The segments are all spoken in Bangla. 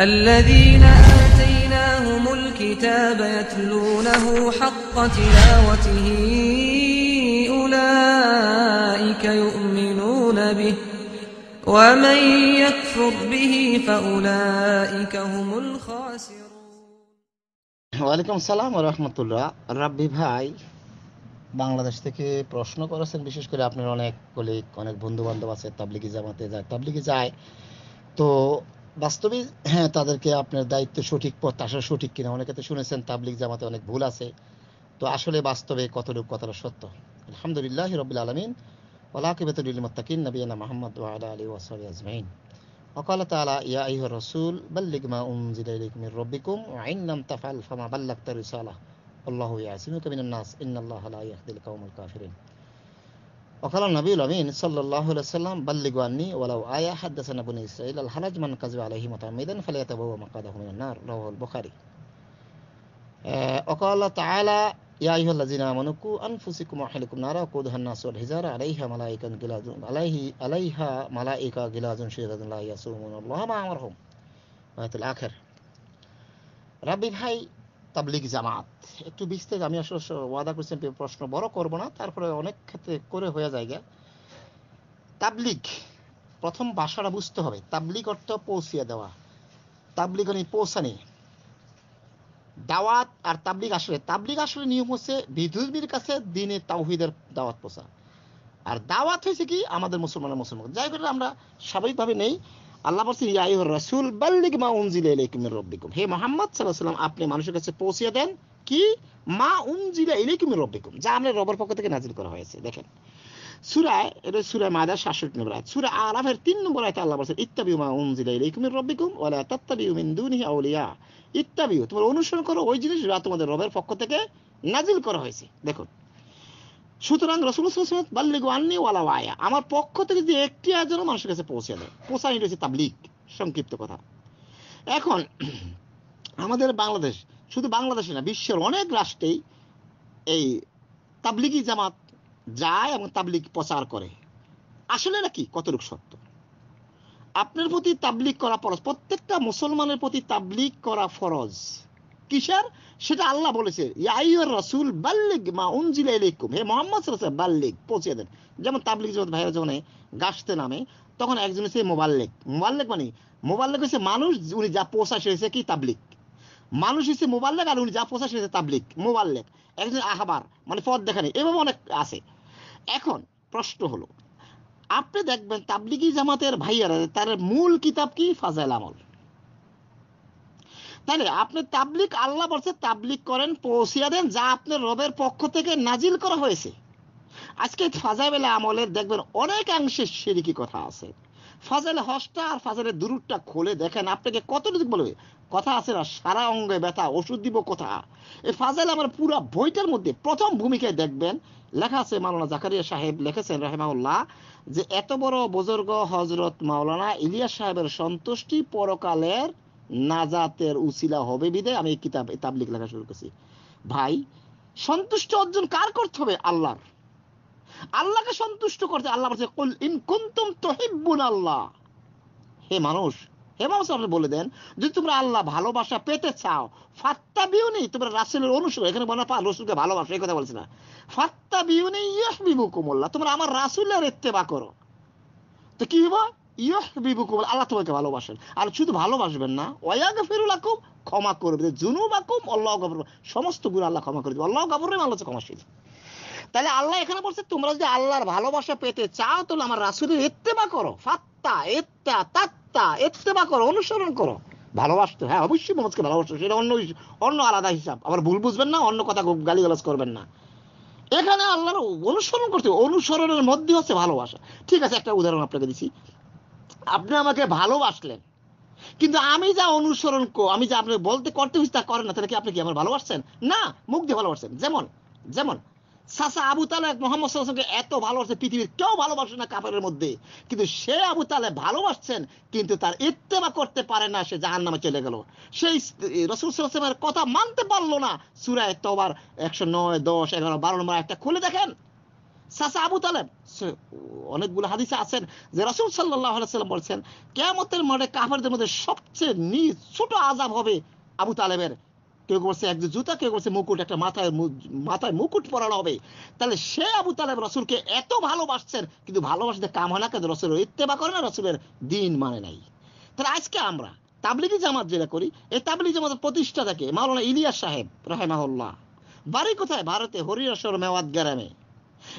الذين آتيناهم الكتاب يتلونه حق تلاوته أولئك يؤمنون به ومن يكفر به فأولئك هم الخاسرون ওয়ালাইকুম সালাম রহমতুল্লাহ রাব্বি ভাই বাংলাদেশ থেকে প্রশ্ন করেছেন বিশেষ করে আপনার অনেক কলিগ অনেক বন্ধু বান্ধব আছে তাবলিগি জামাতে যায় তাবলিগি যায় তো বাস্তবে হ্যাঁ তাদেরকে আপনার দায়িত্ব সঠিক পথ আসা সঠিক কিনা অনেকে তো শুনেছেন তাবলিক জামাতে অনেক ভুল আছে তো আসলে বাস্তবে কতটুকু কতটা সত্য আলহামদুলিল্লাহ রবিল আলমিন ওলাকিবতুল মোত্তাকিন নবীনা মোহাম্মদ আলী ওয়াসাল আজমাইন وقال تعالى يا أيها الرسول بلغ ما أنزل إليك من ربكم وإن لم تفعل فما بلغت رسالة الله يعصمك من الناس إن وقال النبي الأمين صلى الله عليه وسلم بلغوا عني ولو آية حدثنا بني إسرائيل الحرج من كذب عليه متعمدا فليتبوأ مقعده من النار رواه البخاري آه، وقال تعالى يا أيها الذين آمنوا قوا أنفسكم وأهلكم نارا وقودها الناس والحجارة عليها ملائكة غلاظ عليه عليها ملائكة غلاظ شداد لا يصومون الله ما أمرهم آية الآخر ربي بحي তাবলিগ জামাত একটু বিস্তারিত আমি আসলে ওয়াদা করছি প্রশ্ন বড় করব না তারপরে অনেক ক্ষেত্রে করে হয়ে যায় তাবলিগ প্রথম ভাষাটা বুঝতে হবে তাবলিগ অর্থ পৌঁছিয়ে দেওয়া তাবলিগ অনেক মানে পৌঁছানি দাওয়াত আর তাবলিগ আসলে তাবলিগ আসলে নিয়ম হচ্ছে বিধুবীর কাছে দিনে তাওহিদের দাওয়াত পোষা আর দাওয়াত হয়েছে কি আমাদের মুসলমানের মুসলমান যাই করে আমরা স্বাভাবিকভাবে নেই আল্লাহ বলছেন রাসুল মা উনজিল ইলাইকুমের রব্বিকুম হে মোহাম্মদ সাল্লাহ সাল্লাম আপনি মানুষের কাছে পৌঁছিয়ে দেন কি মা উনজিলা ইলাইকুমের রব্বিকুম যা আমরা রবের পক্ষ থেকে নাজিল করা হয়েছে দেখেন সুরায় এটা সুরায় নম্বর সুরা তিন নম্বর আল্লাহ বলছেন ইত্তাবিউ মা রব্বিকুম তাত্তাবিউ মিন দুনিহি আউলিয়া ইত্তাবিউ তোমরা অনুসরণ করো ওই জিনিস যা তোমাদের রবের পক্ষ থেকে নাজিল করা হয়েছে দেখুন সুতরাং রসুলাম বাল্লিগ আননি ওয়ালা আমার পক্ষ থেকে যে একটি আয়োজনও মানুষের কাছে পৌঁছে দেয় পৌঁছানি রয়েছে তাবলিক সংক্ষিপ্ত কথা এখন আমাদের বাংলাদেশ শুধু বাংলাদেশে না বিশ্বের অনেক রাষ্ট্রেই এই তাবলিগি জামাত যায় এবং তাবলিগ প্রচার করে আসলে নাকি কতটুক সত্য আপনার প্রতি তাবলিক করা ফরজ প্রত্যেকটা মুসলমানের প্রতি তাবলিক করা ফরজ কিসের সেটা আল্লাহ বলেছে ইয়াইয়র রাসুল বাল্লিক মা উনজিলা ইলাইকুম হে মোহাম্মদ রাসুল বাল্লিক পৌঁছে দেন যেমন তাবলিক জগৎ ভাইয়ের যখন গাছতে নামে তখন একজন হচ্ছে মোবাল্লেক মোবাল্লেক মানে মোবাল্লেক হচ্ছে মানুষ উনি যা পোষা সেরেছে কি তাবলিক মানুষ হচ্ছে মোবাল্লেক আর উনি যা পোষা সেরেছে তাবলিক মোবাল্লেক একজন আহবার মানে পথ দেখানি এভাবে অনেক আছে এখন প্রশ্ন হলো আপনি দেখবেন তাবলিগি জামাতের ভাইয়ারা তার মূল কিতাব কি ফাজাইল আমল তাহলে আপনি তাবলিক আল্লাহ বলছে তাবলিক করেন পৌঁছিয়া দেন যা রবের পক্ষ থেকে নাজিল করা হয়েছে আজকে আমলের দেখবেন অনেকাংশে সিরিকি কথা আছে ফাজেল হসটা আর দুরুটটা দেখেন আপনাকে বলবে কথা আছে না সারা অঙ্গে ব্যথা ওষুধ দিব কথা এই আমার পুরো বইটার মধ্যে প্রথম ভূমিকায় দেখবেন লেখা আছে মাওলানা জাকারিয়া সাহেব লিখেছেন রাহেমাউল্লাহ যে এত বড় বুজুর্গ হজরত মাওলানা ইলিয়াস সাহেবের সন্তুষ্টি পরকালের নাজাতের উসিলা হবে বিদে আমি এই কিতাব তাবলিক লেখা শুরু করছি ভাই সন্তুষ্ট অর্জন কার করতে হবে আল্লাহর আল্লাহকে সন্তুষ্ট করতে আল্লাহ বলছে কুল ইন কুনতুম তুহিব্বুন আল্লাহ হে মানুষ হে মানুষ আপনি বলে দেন যদি তোমরা আল্লাহ ভালোবাসা পেতে চাও ফাত্তা বিউনি তোমরা রাসেলের অনুসরণ এখানে মনে পা রসুলকে ভালোবাসো এই কথা বলছি না ফাত্তা বিউনি ইয়াহবিবুকুমুল্লাহ তোমরা আমার রাসুলের ইত্তেবা করো তো কি হবে ইয়হবিবুকুম আল্লাহ তোমাকে ভালোবাসেন আর শুধু ভালোবাসবেন না ওয়াগ ফেরুল আকুম ক্ষমা করবে জুনুব আকুম আল্লাহ গবর সমস্ত গুণ আল্লাহ ক্ষমা করে দেবে আল্লাহ গবর আল্লাহ ক্ষমাশীল তাহলে আল্লাহ এখানে বলছে তোমরা যদি আল্লাহর ভালোবাসা পেতে চাও তাহলে আমার রাসুলের এত্তেবা করো ফাত্তা এত্তা তাত্তা এত্তেবা করো অনুসরণ করো ভালোবাসতে হ্যাঁ অবশ্যই মোহাম্মদকে ভালোবাসতে সেটা অন্য অন্য আলাদা হিসাব আবার ভুল বুঝবেন না অন্য কথা গালি গালিগালাজ করবেন না এখানে আল্লাহর অনুসরণ করতে অনুসরণের মধ্যে হচ্ছে ভালোবাসা ঠিক আছে একটা উদাহরণ আপনাকে দিছি আপনি আমাকে ভালোবাসলেন কিন্তু আমি যা অনুসরণ কো আমি যা আপনি বলতে করতে হচ্ছে তা করেন না তাহলে কি আপনি কি আমার ভালোবাসছেন না মুখ দিয়ে ভালোবাসছেন যেমন যেমন সাসা আবু তালেব মোহাম্মদকে এত ভালোবাসে পৃথিবীর কেউ ভালোবাসে না কাপড়ের মধ্যে কিন্তু সে আবু তালে ভালোবাসছেন কিন্তু তার ইত্তেবা করতে পারে না সে জাহান নামে চলে গেল সেই রসুল সাল্লামের কথা মানতে পারলো না সুরায় তোবার একশো নয় দশ এগারো বারো নম্বর একটা খুলে দেখেন সাসা আবু তালেব অনেকগুলো হাদিসে আছেন যে রাসুল সাল্লাহ সাল্লাম বলছেন কেয়ামতের মাঠে কাফেরদের মধ্যে সবচেয়ে নিজ ছোট আজাব হবে আবু তালেবের কেউ করছে এক জুতা কেউ করছে মুকুট একটা মাথায় মাথায় মুকুট পরানো হবে তাহলে সে আবু তালেব রসুলকে এত ভালোবাসছেন কিন্তু ভালোবাসতে কাম হয় না কেন রসুলের ইত্তেবা করে না রসুলের দিন মানে নাই তাহলে আজকে আমরা তাবলিগি জামাত যেটা করি এই তাবলিগি জামাতের প্রতিষ্ঠা থাকে মাওলানা ইলিয়াস সাহেব রহেমাহুল্লাহ বাড়ি কোথায় ভারতে হরিয়াসর মেওয়াত গ্রামে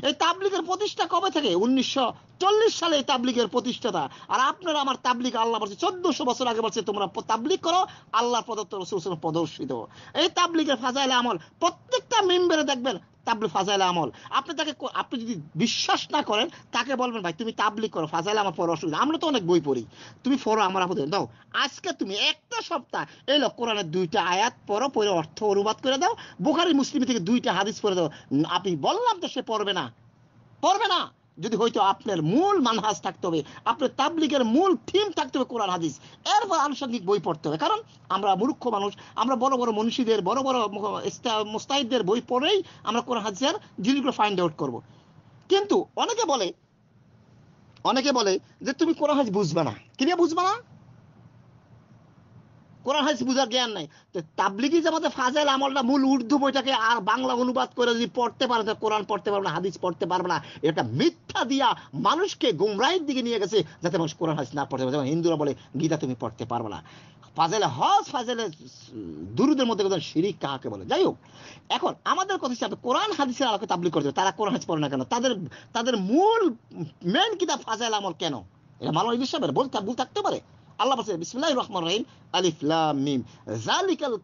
এই তাবলিগের প্রতিষ্ঠা কবে থেকে উনিশশো চল্লিশ সালে এই তাবলিগের প্রতিষ্ঠাতা আর আপনারা আমার তাবলিগ আল্লাহ বলছে চোদ্দশো বছর আগে বলছে তোমরা তাবলিক করো আল্লাহ প্রদত্ত প্রদর্শিত এই তাবলিগের ফাজাইল আমল প্রত্যেকটা মেম্বারে দেখবেন তাবলি ফাজাইল আমল আপনি তাকে আপনি যদি বিশ্বাস না করেন তাকে বলবেন ভাই তুমি তাবলি করো ফাজাইল আমার পড়ো অসুবিধা আমরা তো অনেক বই পড়ি তুমি পড়ো আমার আপদে দাও আজকে তুমি একটা সপ্তাহ এই লোক কোরআনের দুইটা আয়াত পড়ো পড়ে অর্থ অনুবাদ করে দাও বোখারি মুসলিম থেকে দুইটা হাদিস পড়ে দাও আপনি বললাম তো সে পড়বে না পড়বে না যদি হয়তো আপনার মূল মানহাজ থাকতে হবে আপনার তাবলিগের মূল থিম থাকতে হবে কোরআন হাদিস এরপর আনুষঙ্গিক বই পড়তে হবে কারণ আমরা মূর্খ মানুষ আমরা বড় বড় মনীষীদের বড় বড় মুস্তাহিদদের বই পড়েই আমরা কোরআন হাদিসের জিনিসগুলো ফাইন্ড আউট করব। কিন্তু অনেকে বলে অনেকে বলে যে তুমি কোরআন হাদিস বুঝবে না কিভাবে বুঝবে না কোরআন হাদিস বুঝার জ্ঞান নাই তো তাবলিগি জামাতে ফাজাইল আমলটা মূল উর্দু বইটাকে আর বাংলা অনুবাদ করে যদি পড়তে পারে তো কোরআন পড়তে পারবে না হাদিস পড়তে পারবে না এটা মিথ্যা দিয়া মানুষকে গুমরাহের দিকে নিয়ে গেছে যাতে মানুষ কোরআন হাদিস না পড়তে পারে যেমন হিন্দুরা বলে গীতা তুমি পড়তে পারবে না ফাজেলে হজ ফাজেলে দুরুদের মধ্যে কোথাও শিরিক কাকে বলে যাই হোক এখন আমাদের কথা হিসাবে কোরআন হাদিসের আলোকে তাবলিগ করতে তারা কোরআন হাদিস পড়ে না কেন তাদের তাদের মূল মেন কিতাব ফাজাইল আমল কেন এটা মালয় বিশ্বাসের বলতে ভুল থাকতে পারে আল্লাহ বলছে রহিম মিম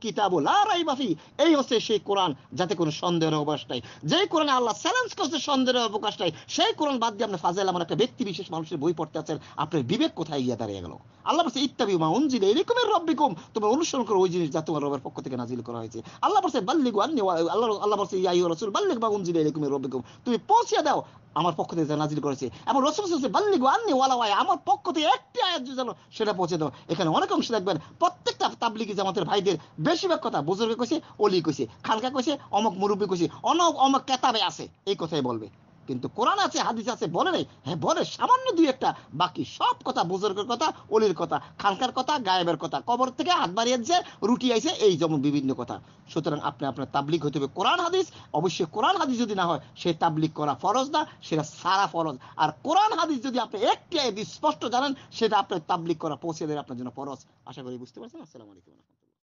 কিতাবু লা রাইবা ফি এই হচ্ছে সেই কোরআন যাতে কোনো সন্দেহের অবকাশ নাই যেই কোরআনে আল্লাহ চ্যালেঞ্জ করছে সন্দেহের অবকাশ নাই সেই কোরআন বাদ দিয়ে আপনি ফাজাইল আমার একটা ব্যক্তি বিশেষ মানুষের বই পড়তে আছেন আপনার বিবেক কোথায় গিয়ে দাঁড়িয়ে গেল আল্লাহ বলছে ইত্তাবি মা উনজিল এরকমের রব্বিকুম তোমরা অনুসরণ করো ওই জিনিস যা তোমার রবের পক্ষ থেকে নাজিল করা হয়েছে আল্লাহ বলছে বাল্লিগু আন্নি আল্লাহ আল্লাহ বলছে ইয়া রাসূল বাল্লিগ মা উনজিল এরকমের রব্বিকুম তুমি পৌঁছে দাও আমার পক্ষ থেকে যা করেছে এবং রসুল বাল্লিগ ওয়ালাওয়াই আমার পক্ষ থেকে একটি আয়াত যেন সেটা পৌঁছে দাও এখানে অনেক অংশ দেখবেন প্রত্যেকটা তাবলিগি জামাতের ভাইদের বেশিরভাগ কথা বুজুর্গে কইছে অলি কইছে খালকা কইছে অমক মুরব্বী কইছে অনক অমক কেতাবে আছে এই কথাই বলবে কিন্তু কোরআন আছে হাদিস আছে বলে নাই হ্যাঁ বলে সামান্য দুই একটা বাকি সব কথা বুজুর্গের কথা অলির কথা খালকার কথা গায়েবের কথা কবর থেকে হাত বাড়িয়েছে রুটি আইছে এই যেমন বিভিন্ন কথা সুতরাং আপনি আপনার তাবলিক হতে হবে কোরআন হাদিস অবশ্যই কোরআন হাদিস যদি না হয় সে তাবলিক করা ফরজ না সেটা সারা ফরজ আর কোরআন হাদিস যদি আপনি একটি স্পষ্ট জানেন সেটা আপনার তাবলিক করা পৌঁছে দেবে আপনার জন্য ফরজ আশা করি বুঝতে পারছেন আসসালামু আলাইকুম